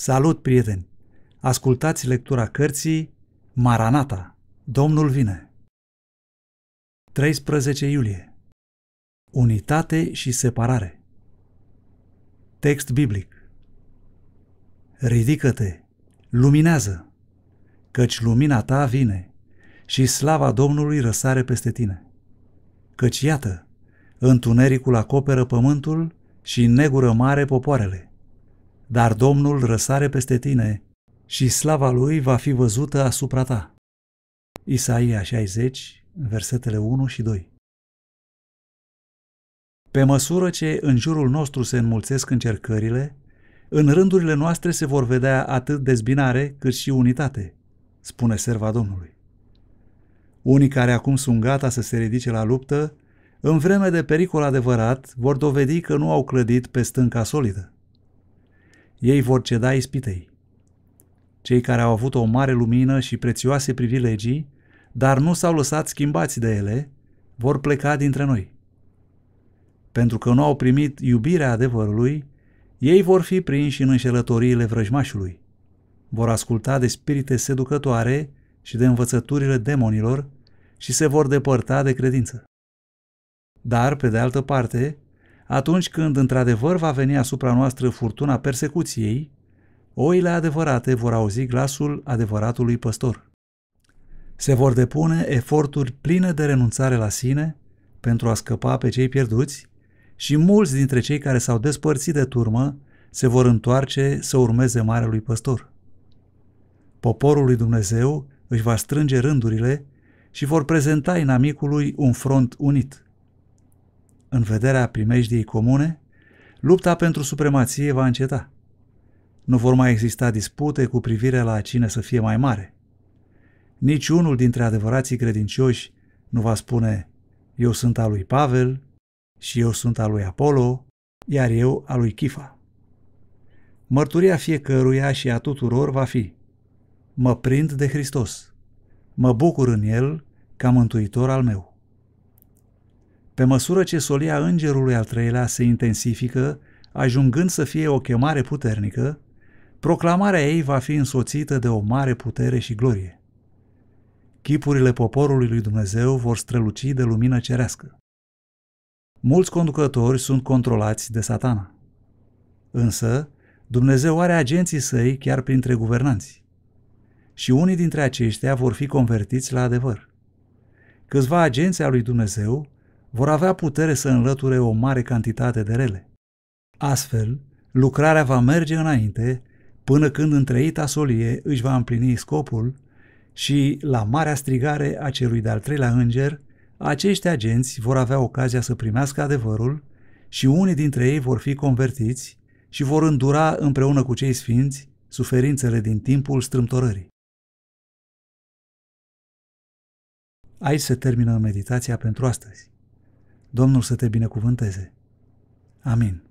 Salut, prieteni! Ascultați lectura cărții Maranata, Domnul vine! 13 iulie Unitate și separare Text biblic Ridică-te, luminează, căci lumina ta vine și slava Domnului răsare peste tine. Căci iată, întunericul acoperă pământul și negură mare popoarele dar Domnul răsare peste tine și slava lui va fi văzută asupra ta. Isaia 60, versetele 1 și 2. Pe măsură ce în jurul nostru se înmulțesc încercările, în rândurile noastre se vor vedea atât dezbinare cât și unitate, spune serva Domnului. Unii care acum sunt gata să se ridice la luptă, în vreme de pericol adevărat, vor dovedi că nu au clădit pe stânca solidă. Ei vor ceda ispitei. Cei care au avut o mare lumină și prețioase privilegii, dar nu s-au lăsat schimbați de ele, vor pleca dintre noi. Pentru că nu au primit iubirea adevărului, ei vor fi prinși în înșelătoriile vrăjmașului. Vor asculta de spirite seducătoare și de învățăturile demonilor și se vor depărta de credință. Dar, pe de altă parte, atunci când într-adevăr va veni asupra noastră furtuna persecuției, oile adevărate vor auzi glasul adevăratului păstor. Se vor depune eforturi pline de renunțare la sine pentru a scăpa pe cei pierduți și mulți dintre cei care s-au despărțit de turmă se vor întoarce să urmeze Marelui Păstor. Poporul lui Dumnezeu își va strânge rândurile și vor prezenta inamicului un front unit în vederea primejdiei comune, lupta pentru supremație va înceta. Nu vor mai exista dispute cu privire la cine să fie mai mare. Nici unul dintre adevărații credincioși nu va spune eu sunt al lui Pavel și eu sunt al lui Apollo, iar eu al lui Chifa. Mărturia fiecăruia și a tuturor va fi mă prind de Hristos, mă bucur în el ca mântuitor al meu. Pe măsură ce solia îngerului al treilea se intensifică, ajungând să fie o chemare puternică, proclamarea ei va fi însoțită de o mare putere și glorie. Chipurile poporului lui Dumnezeu vor străluci de lumină cerească. Mulți conducători sunt controlați de satana. Însă, Dumnezeu are agenții săi chiar printre guvernanți. Și unii dintre aceștia vor fi convertiți la adevăr. Câțiva agenți al lui Dumnezeu vor avea putere să înlăture o mare cantitate de rele. Astfel, lucrarea va merge înainte până când întreita solie își va împlini scopul și, la marea strigare a celui de-al treilea înger, acești agenți vor avea ocazia să primească adevărul și unii dintre ei vor fi convertiți și vor îndura împreună cu cei sfinți suferințele din timpul strâmtorării. Aici se termină meditația pentru astăzi. Domnul să te binecuvânteze. Amin.